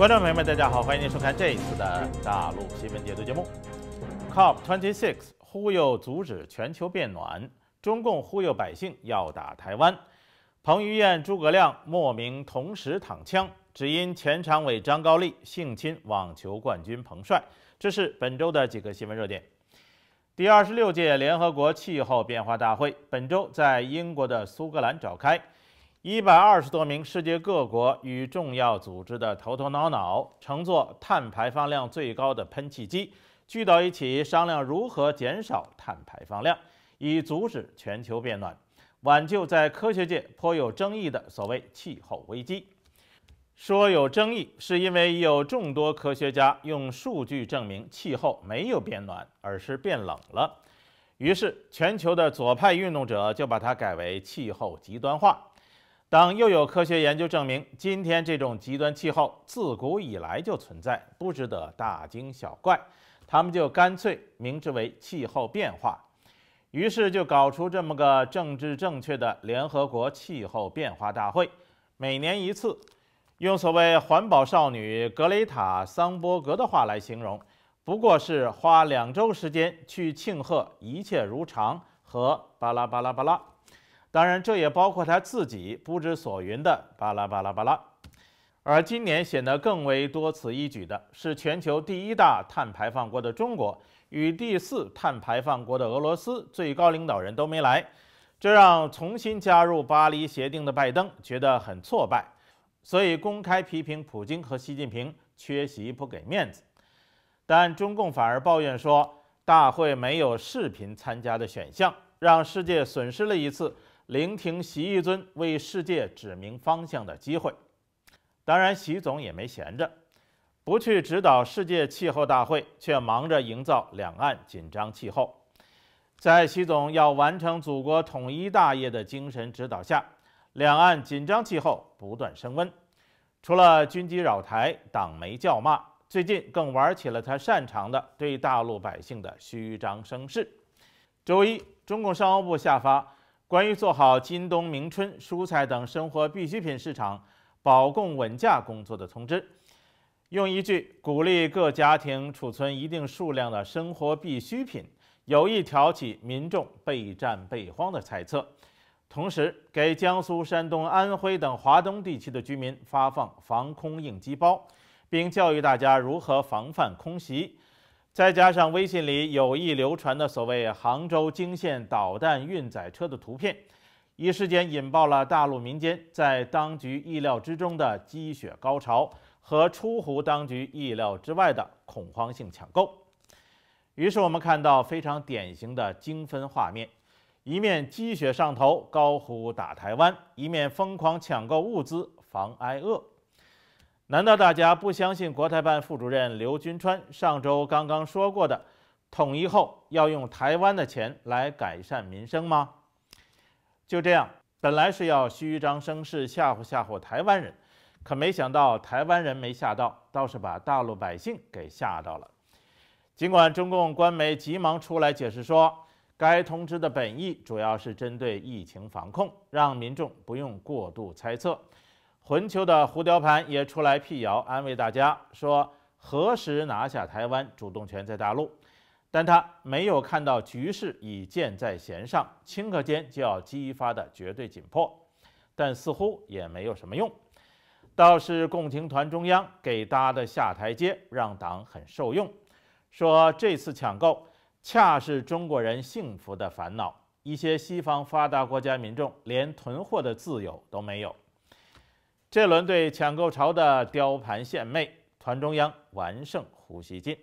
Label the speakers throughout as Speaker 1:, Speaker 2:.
Speaker 1: 观众朋友们，大家好，欢迎您收看这一次的大陆新闻解读节目。COP26 忽悠阻止全球变暖，中共忽悠百姓要打台湾，彭于晏、诸葛亮莫名同时躺枪，只因前常委张高丽性侵网球冠军彭帅。这是本周的几个新闻热点。第二十六届联合国气候变化大会本周在英国的苏格兰召开。一百二十多名世界各国与重要组织的头头脑脑乘坐碳排放量最高的喷气机聚到一起，商量如何减少碳排放量，以阻止全球变暖，挽救在科学界颇有争议的所谓气候危机。说有争议，是因为已有众多科学家用数据证明气候没有变暖，而是变冷了。于是，全球的左派运动者就把它改为气候极端化。当又有科学研究证明，今天这种极端气候自古以来就存在，不值得大惊小怪，他们就干脆明之为气候变化。于是就搞出这么个政治正确的联合国气候变化大会，每年一次。用所谓环保少女格雷塔桑伯格的话来形容，不过是花两周时间去庆贺一切如常和巴拉巴拉巴拉。当然，这也包括他自己不知所云的巴拉巴拉巴拉。而今年显得更为多此一举的是，全球第一大碳排放国的中国与第四碳排放国的俄罗斯最高领导人都没来，这让重新加入巴黎协定的拜登觉得很挫败，所以公开批评普京和习近平缺席不给面子。但中共反而抱怨说，大会没有视频参加的选项，让世界损失了一次。聆听习一尊为世界指明方向的机会，当然，习总也没闲着，不去指导世界气候大会，却忙着营造两岸紧张气候。在习总要完成祖国统一大业的精神指导下，两岸紧张气候不断升温。除了军机扰台、党媒叫骂，最近更玩起了他擅长的对大陆百姓的虚张声势。周一，中共商务部下发。关于做好今冬明春蔬菜等生活必需品市场保供稳价工作的通知，用一句鼓励各家庭储存一定数量的生活必需品，有意挑起民众备战备荒的猜测，同时给江苏、山东、安徽等华东地区的居民发放防空应急包，并教育大家如何防范空袭。再加上微信里有意流传的所谓“杭州惊现导弹运载车”的图片，一时间引爆了大陆民间在当局意料之中的积雪高潮和出乎当局意料之外的恐慌性抢购。于是我们看到非常典型的精分画面：一面积雪上头，高呼打台湾；一面疯狂抢购物资，防挨饿。难道大家不相信国台办副主任刘军川上周刚刚说过的，统一后要用台湾的钱来改善民生吗？就这样，本来是要虚张声势吓唬吓唬台湾人，可没想到台湾人没吓到，倒是把大陆百姓给吓到了。尽管中共官媒急忙出来解释说，该通知的本意主要是针对疫情防控，让民众不用过度猜测。浑球的胡雕盘也出来辟谣，安慰大家说：“何时拿下台湾，主动权在大陆。”但他没有看到局势已箭在弦上，顷刻间就要激发的绝对紧迫。但似乎也没有什么用。倒是共青团中央给搭的下台阶，让党很受用。说这次抢购恰是中国人幸福的烦恼，一些西方发达国家民众连囤货的自由都没有。这轮对抢购潮的雕盘献媚，团中央完胜胡锡进。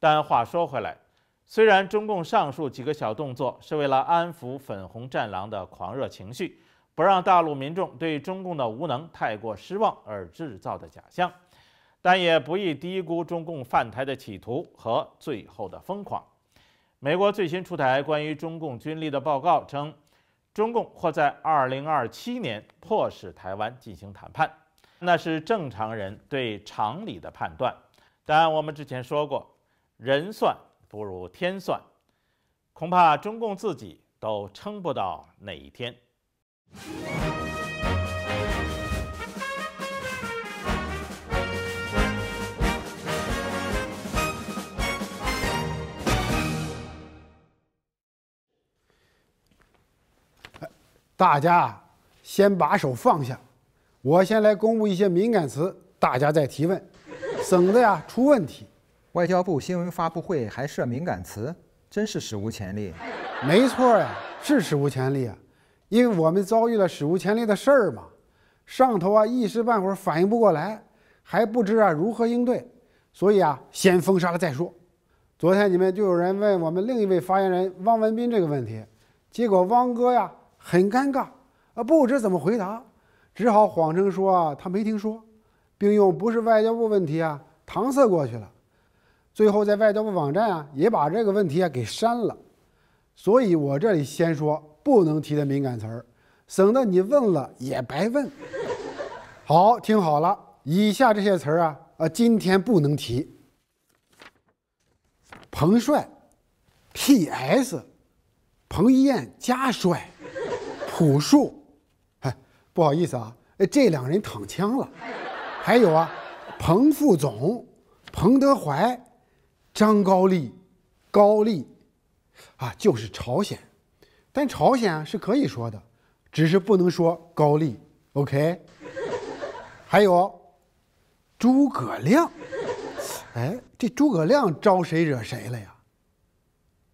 Speaker 1: 但话说回来，虽然中共上述几个小动作是为了安抚“粉红战狼”的狂热情绪，不让大陆民众对中共的无能太过失望而制造的假象，但也不宜低估中共犯台的企图和最后的疯狂。美国最新出台关于中共军力的报告称。中共或在2027年迫使台湾进行谈判，那是正常人对常理的判断。但我们之前说过，人算不如天算，恐怕中共自己都撑不到那一天。
Speaker 2: 大家啊，先把手放下。我先来公布一些敏感词，大家再提问，省得呀出问题。外交部新闻发布会还设敏感词，真是史无前例。没错呀，是史无前例啊，因为我们遭遇了史无前例的事儿嘛。上头啊一时半会儿反应不过来，还不知啊如何应对，所以啊先封杀了再说。昨天你们就有人问我们另一位发言人汪文斌这个问题，结果汪哥呀。很尴尬啊，不知怎么回答，只好谎称说啊他没听说，并用不是外交部问题啊搪塞过去了，最后在外交部网站啊也把这个问题啊给删了，所以我这里先说不能提的敏感词儿，省得你问了也白问。好，听好了，以下这些词儿啊啊今天不能提，彭帅，PS，彭一燕加帅。朴树，哎，不好意思啊，哎，这两人躺枪了。还有啊，彭副总、彭德怀、张高丽、高丽，啊，就是朝鲜。但朝鲜是可以说的，只是不能说高丽。OK。还有，诸葛亮，哎，这诸葛亮招谁惹谁了呀？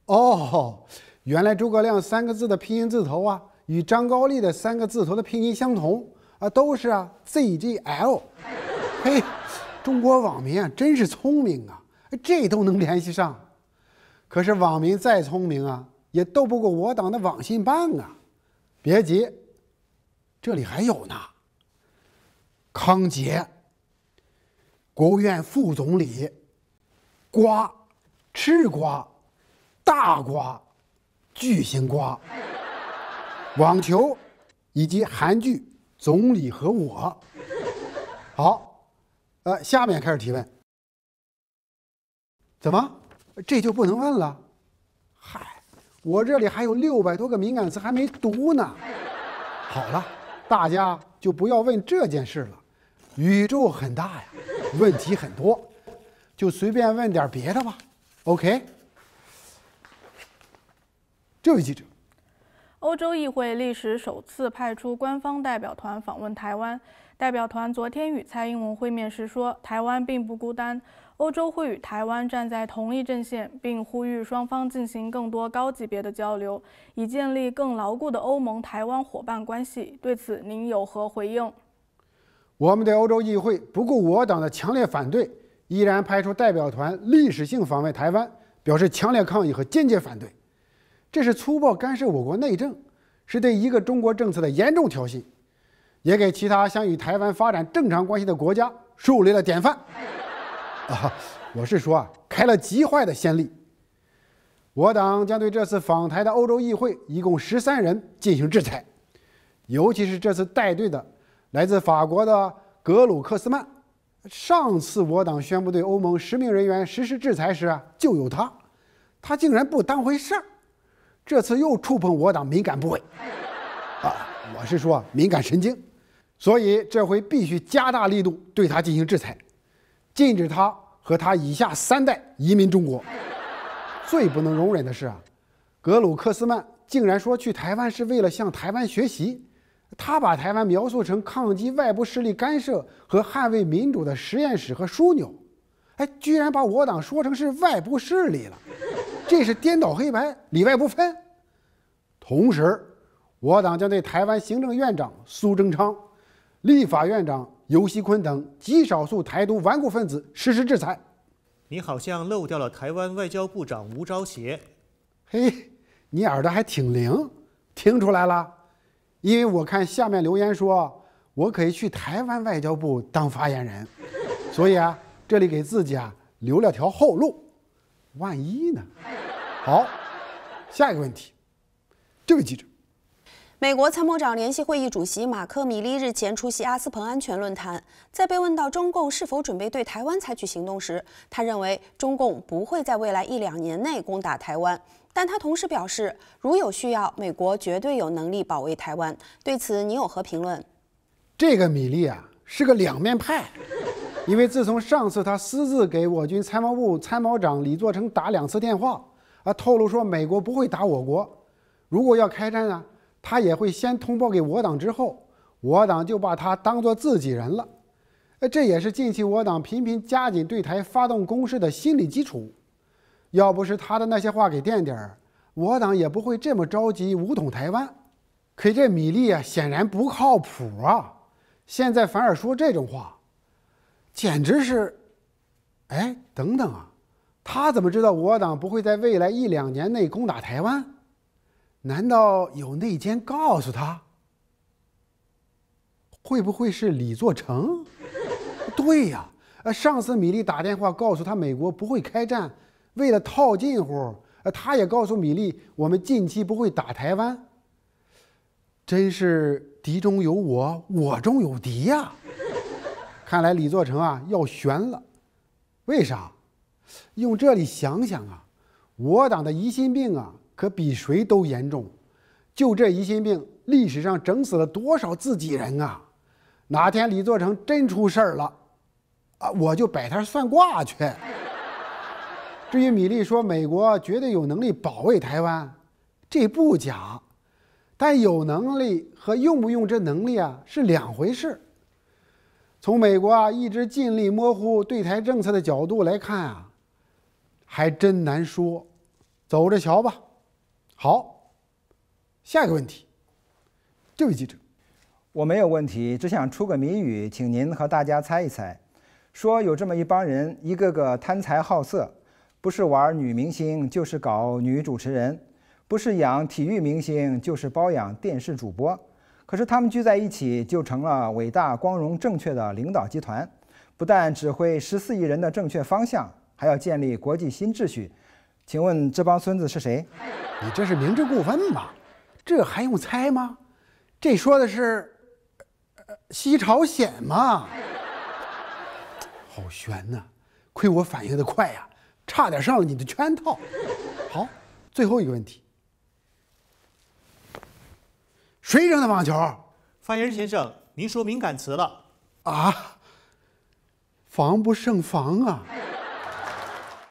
Speaker 2: 哦，原来诸葛亮三个字的拼音字头啊。与张高丽的三个字头的拼音相同啊，都是啊 ZGL。嘿，中国网民啊，真是聪明啊，这都能联系上。可是网民再聪明啊，也斗不过我党的网信办啊。别急，这里还有呢。康杰，国务院副总理。瓜，吃瓜，大瓜，巨型瓜。网球，以及韩剧《总理和我》。好，呃，下面开始提问。怎么，这就不能问了？嗨，我这里还有六百多个敏感词还没读呢。好了，大家就不要问这件事了。宇宙很大呀，问题很多，就随便问点别的吧。OK。
Speaker 1: 这位记者。欧洲议会历史首次派出官方代表团访问台湾。代表团昨天与蔡英文会面时说：“台湾并不孤单，欧洲会与台湾站在同一阵线，并呼吁双方进行更多高级别的交流，以建立更牢固的欧盟台湾伙伴关系。”对此，您有何回应？
Speaker 2: 我们的欧洲议会不顾我党的强烈反对，依然派出代表团历史性访问台湾，表示强烈抗议和坚决反对。这是粗暴干涉我国内政，是对一个中国政策的严重挑衅，也给其他想与台湾发展正常关系的国家树立了典范。啊，我是说啊，开了极坏的先例。我党将对这次访台的欧洲议会一共十三人进行制裁，尤其是这次带队的来自法国的格鲁克斯曼。上次我党宣布对欧盟十名人员实施制裁时啊，就有他，他竟然不当回事儿。这次又触碰我党敏感部位啊！我是说敏感神经，所以这回必须加大力度对他进行制裁，禁止他和他以下三代移民中国。最不能容忍的是啊，格鲁克斯曼竟然说去台湾是为了向台湾学习，他把台湾描述成抗击外部势力干涉和捍卫民主的实验室和枢纽，哎，居然把我党说成是外部势力了。这是颠倒黑白、里外不分。同时，我党将对台湾行政院长苏贞昌、立法院长尤锡坤等极少数台独顽固分子实施制裁。
Speaker 1: 你好像漏掉了台湾外交部长吴钊燮。
Speaker 2: 嘿，你耳朵还挺灵，听出来了。因为我看下面留言说，我可以去台湾外交部当发言人，所以啊，这里给自己啊留了条后路。万一呢？好，下一个问题，这位记者，美国参谋长联席会议主席马克·米利日前出席阿斯彭安全论坛，在被问到中共是否准备对台湾采取行动时，他认为中共不会在未来一两年内攻打台湾，但他同时表示，如有需要，美国绝对有能力保卫台湾。对此，你有何评论？这个米利啊，是个两面派。因为自从上次他私自给我军参谋部参谋长李作成打两次电话，啊，透露说美国不会打我国，如果要开战啊，他也会先通报给我党，之后我党就把他当做自己人了。这也是近期我党频频加紧对台发动攻势的心理基础。要不是他的那些话给垫底儿，我党也不会这么着急武统台湾。可这米粒啊，显然不靠谱啊！现在反而说这种话。简直是，哎，等等啊，他怎么知道我党不会在未来一两年内攻打台湾？难道有内奸告诉他？会不会是李作成？对呀，呃，上次米利打电话告诉他美国不会开战，为了套近乎，呃，他也告诉米利我们近期不会打台湾。真是敌中有我，我中有敌呀。看来李作成啊要悬了，为啥？用这里想想啊，我党的疑心病啊可比谁都严重，就这疑心病，历史上整死了多少自己人啊！哪天李作成真出事儿了，啊，我就摆摊算卦去。至于米粒说美国绝对有能力保卫台湾，这不假，但有能力和用不用这能力啊是两回事。从美国啊一直尽力模糊对台政策的角度来看啊，还真难说，走着瞧吧。好，下一个问题，这位记者，我没有问题，只想出个谜语，请您和大家猜一猜。说有这么一帮人，一个个贪财好色，不是玩女明星，就是搞女主持人；不是养体育明星，就是包养电视主播。可是他们聚在一起就成了伟大、光荣、正确的领导集团，不但指挥十四亿人的正确方向，还要建立国际新秩序。请问这帮孙子是谁？你这是明知故问吧？这还用猜吗？这说的是西朝鲜吗？好悬呐！亏我反应的快呀，差点上了你的圈套。好，最后一个问题。谁扔的网球？
Speaker 1: 发言人先生，您说敏感词了
Speaker 2: 啊？防不胜防啊！